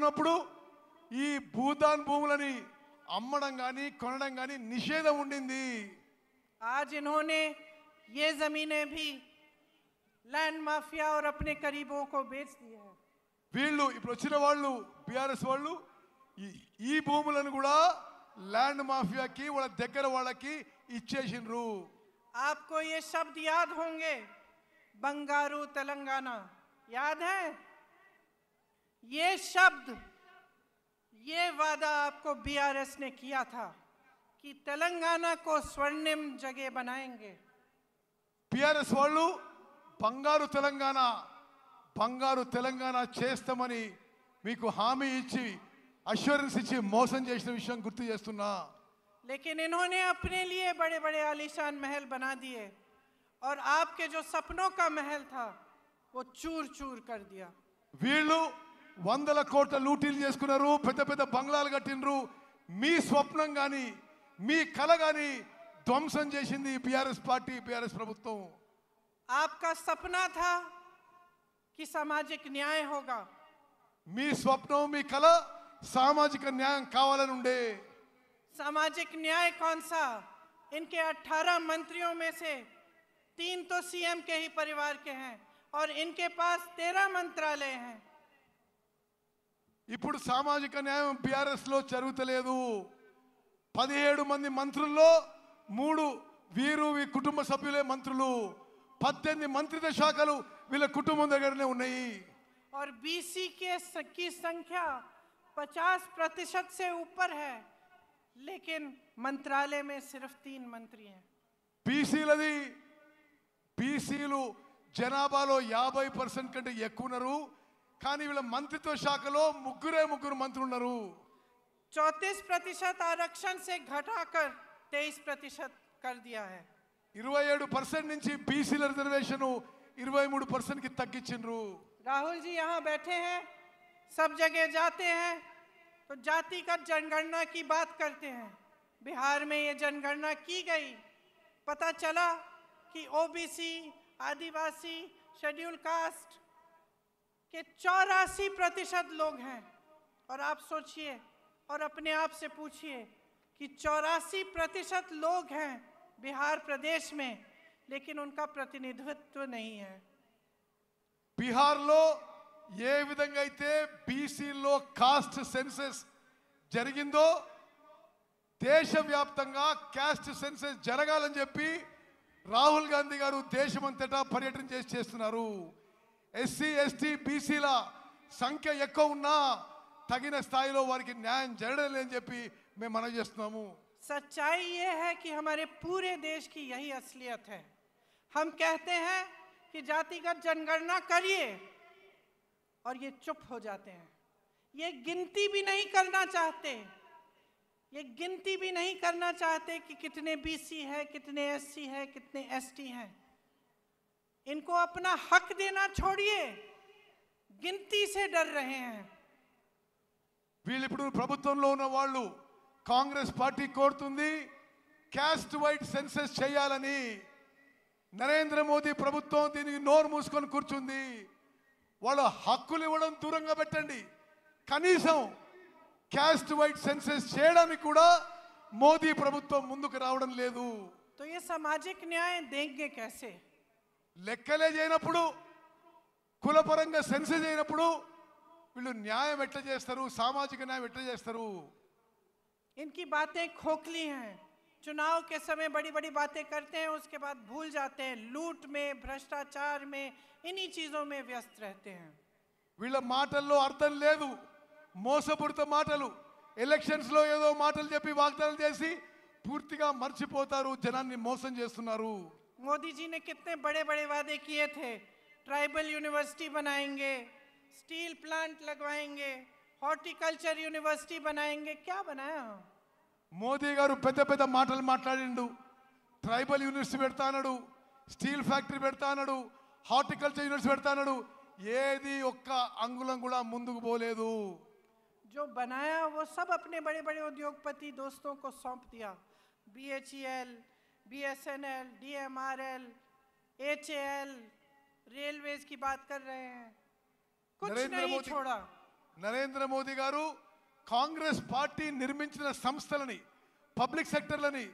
ఉన్నప్పుడు ఈ భూతాన్ భూములని అమ్మడం గాని కొనడం కానీ నిషేధం ఉండింది आज इन्होंने ये జమీనే भी ల్యాండ్ మాఫియా और अपने వీళ్ళు ఇప్పుడు వచ్చిన వాళ్ళు బిఆర్ఎస్ వాళ్ళు ఈ- భూములను కూడా ల్యాండ్ మాఫియాకి వాళ్ళ దగ్గర వాళ్ళకి ఇచ్చేసిండ్రు ఆప్కో ఏ శబ్ద యాద్ హోంగే బంగారు తెలంగాణ యాద్ ये शब्द ये वादा आपको बीआरएस ने किया था कि तेलंगाना को स्वर्णिम जगह बनाएंगे బీఆర్ఎస్ వాళ్ళు బంగారు तेलंगाना బంగారు తెలంగాణ చేస్తామని हामी इच्छी ఇచ్చి అష్యూరెన్స్ ఇచ్చి మోసం చేసిన విషయం గుర్తు చేస్తున్నా लेकिन इन्होंने अपने लिए बड़े बड़े आलिशान महल बना दिए और आपके जो सपनों का महल था वो चूर चूर कर दिया వీళ్ళు వందల కోట్లు లూటిల్ చేసుకున్నారు పెటపెట బంగ్లాలు కట్టించారు మీ స్వప్నం గాని మీ కళ గాని ధ్వంసం చేసింది పిఆర్ఎస్ పార్టీ పిఆర్ఎస్ ప్రభుత్వం आपका सपना था कि सामाजिक न्याय होगा మీ స్వప్నం ఓ మీ కళ సామాజిక న్యాయం కావాలని ఉండే సామాజిక న్యాయం कौन सा इनके 18 मंत्रियों में से तीन तो सीएम के ही परिवार के हैं और इनके पास 13 मंत्रालय हैं ఇప్పుడు సామాజిక న్యాయం బీఆర్ఎస్లో జరుగుతలేదు పదిహేడు మంది మంత్రుల్లో మూడు వీరు వీ కుటుంబ సభ్యులే మంత్రులు పద్దెనిమిది మంత్రిత్వ శాఖలు వీళ్ళ కుటుంబం దగ్గరనే ఉన్నాయి और बीसी के की संख्या 50 प्रतिशत से ऊपर है लेकिन मंत्रालय में सिर्फ तीन मंत्री हैं బీసీలది బీసీలు జనాభాలో యాభై పర్సెంట్ కంటే ఎక్కువ ఉన్నారు కానీ వీళ్ళ మంత్రిత్వ శాఖలో ముగ్గురే ముగ్గురు चौतीस प्रतिशत आरक्षण से घटाकर तेईस प्रतिशत कर दिया है ఇరవై ఏడు పర్సెంట్ राहुल जी यहाँ बैठे हैं सब जगह जाते हैं तो जाति का जनगणना की बात करते हैं बिहार में ये जनगणना की गई पता चला कि ओबीसी आदिवासी शेड्यूल कास्ट कि चौरासी प्रतिशत लोग हैं और आप सोचिए और अपने आप से पूछिए कि चौरासी प्रतिशत लोग हैं बिहार प्रदेश में लेकिन उनका प्रतिनिधित्व नहीं है बिहार लो ये विधे बीसी लो कास्ट सेंसस जो देश व्याप्त कैस्ट सेंस जरूर राहुल गांधी गारू देशमंत पर्यटन एससी ఎస్టీ బీసీల సంఖ్య ఎక్కువ ఉన్నా తగిన స్థాయిలో వారికి న్యాయం జరగడం లేదని చెప్పి మేము सच्चाई ये है कि हमारे पूरे देश की यही असलियत है हम कहते हैं कि जातिगत जनगणना करिए और ये चुप हो जाते हैं ये गिनती भी नहीं करना चाहते ये गिनती भी नहीं करना चाहते कि कितने बीसी है कितने एससी है कितने एसटी टी हैं इनको अपना हक देना छोड़िए गिनती से डर रहे हैं వీళ్ళు ప్రభుత్వంలో ఉన్న వాళ్ళు కాంగ్రెస్ పార్టీ కోరుతుంది క్యాస్ట్ వైడ్ సెన్సెస్ చేయాలని నరేంద్ర మోదీ ప్రభుత్వం దీనికి నోరు మూసుకొని కూర్చుంది వాళ్ళ హక్కులు ఇవ్వడం దూరంగా పెట్టండి కనీసం క్యాస్ట్ వైడ్ సెన్సెస్ చేయడానికి కూడా మోదీ ప్రభుత్వం ముందుకు రావడం లేదు तो ये सामाजिक न्याय देंगे లక్కలే జైనప్పుడు కులపరంగా సెన్స్ అయినప్పుడు వీళ్ళు న్యాయం ఎట్లా చేస్తారు సామాజిక న్యాయం ఎట్లా చేస్తారు इनकी बातें खोखली हैं चुनाव के समय बड़ी-बड़ी बातें करते हैं उसके बाद भूल जाते हैं लूट में भ्रष्टाचार में इन्हीं चीजों में व्यस्त रहते हैं వీళ్ళ మాటల్లో అర్థం లేదు మోసపురిత మాటలు ఎలక్షన్స్ లో ఏదో మాటలు చెప్పి వాగ్దానం చేసి పూర్తిగా मरచిపోతారు జనాన్ని మోసం చేస్తున్నారు मोदी जी ने कितने बड़े बड़े वादे किए थे ट्राइबल यूनिवर्सिटी बनाएंगे स्टील प्लांट लगवाएंगे हॉर्टिकल्चर यूनिवर्सिटी बनाएंगे क्या बनाया मोदी गारेल tribal university steel factory horticulture university अंगुम बोले जो बनाया वो सब अपने बड़े बड़े उद्योगपति दोस्तों को सौंप दिया B H E L BSNL, DMRL, HAL, railways की बात कर रहे हैं कुछ नहीं छोड़ा నరేంద్ర మోదీ గారు కాంగ్రెస్ పార్టీ నిర్మించిన సంస్థలని పబ్లిక్ సెక్టర్లని